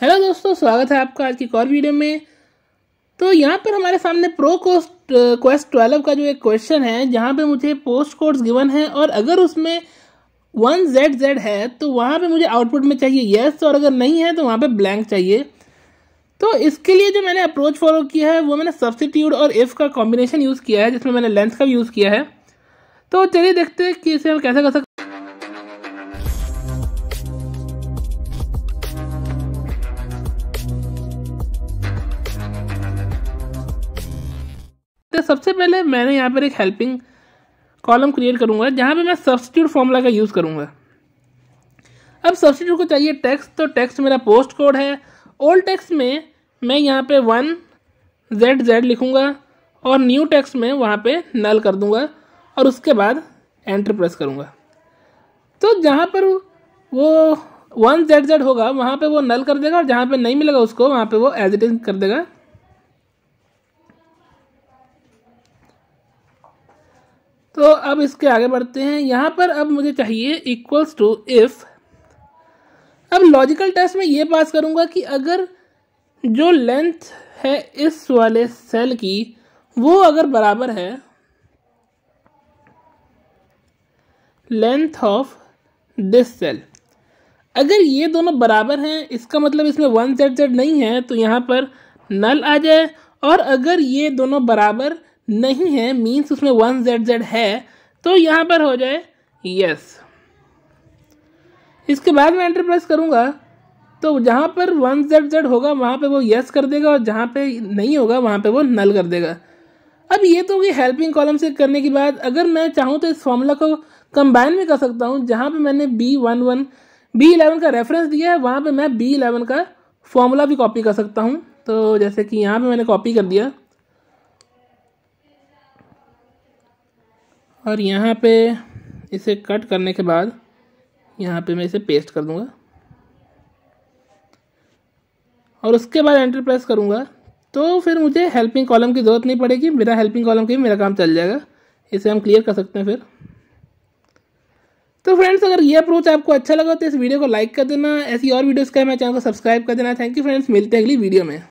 hello दोस्तों स्वागत है आपका आज की एक और वीडियो में तो यहाँ पर हमारे सामने प्रो कोस्ट क्वेस्ट ट्वेल्व का जो एक क्वेश्चन है जहाँ पे मुझे पोस्ट कोड्स गिवन है और अगर उसमें वन जेड जेड है तो वहाँ पे मुझे आउटपुट में चाहिए येस और अगर नहीं है तो वहाँ पे ब्लैंक चाहिए तो इसके लिए जो मैंने अप्रोच फॉलो किया है वो मैंने सब्सिट्यूड और इफ़ का कॉम्बिनेशन यूज़ किया है जिसमें मैंने लेंथ का भी यूज़ किया है तो चलिए देखते हैं कि इसे हम कैसे कर सकते तो सबसे पहले मैंने यहाँ पर एक हेल्पिंग कॉलम क्रिएट करूँगा जहाँ पर मैं सब्सिट्यूट फॉर्मूला का यूज़ करूँगा अब सब्सिट्यूट को चाहिए टेक्स्ट तो टेक्स्ट मेरा पोस्ट कोड है ओल्ड टेक्स्ट में मैं यहाँ पे वन जेड जेड लिखूँगा और न्यू टेक्स्ट में वहाँ पे नल कर दूँगा और उसके बाद एंटर प्रेस करूँगा तो जहाँ पर वो वन जेड जेड होगा वहाँ पे वो नल कर देगा और जहाँ पे नहीं मिलेगा उसको वहाँ पे वो एज इट इज कर देगा तो अब इसके आगे बढ़ते हैं यहाँ पर अब मुझे चाहिए इक्वल्स टू इफ़ अब लॉजिकल टेस्ट में ये पास करूँगा कि अगर जो लेंथ है इस वाले सेल की वो अगर बराबर है लेंथ ऑफ दिस सेल अगर ये दोनों बराबर हैं इसका मतलब इसमें वन जेड जेड नहीं है तो यहाँ पर नल आ जाए और अगर ये दोनों बराबर नहीं है मीन्स उसमें वन जेड जेड है तो यहाँ पर हो जाए यस इसके बाद मैं एंटर प्रेस करूँगा तो जहाँ पर वन जेड जेड होगा वहाँ पे वो यस कर देगा और जहाँ पे नहीं होगा वहाँ पे वो नल कर देगा अब ये तो होगी हेल्पिंग कॉलम से करने के बाद अगर मैं चाहूँ तो इस फॉर्मूला को कंबाइन भी कर सकता हूँ जहाँ पे मैंने B one one B eleven का रेफरेंस दिया है वहाँ पे मैं बी इलेवन का फॉर्मूला भी कॉपी कर सकता हूँ तो जैसे कि यहाँ पे मैंने कॉपी कर दिया और यहाँ पे इसे कट करने के बाद यहाँ पे मैं इसे पेस्ट कर दूँगा और उसके बाद एंटर प्रेस करूँगा तो फिर मुझे हेल्पिंग कॉलम की ज़रूरत नहीं पड़ेगी मेरा हेल्पिंग कॉलम की मेरा काम चल जाएगा इसे हम क्लियर कर सकते हैं फिर तो फ्रेंड्स अगर ये अप्रोच आपको अच्छा लगा तो इस वीडियो को लाइक कर देना ऐसी और वीडियोस का मैं चैनल को सब्सक्राइब कर देना थैंक यू फ्रेंड्स मिलते हैं अगली वीडियो में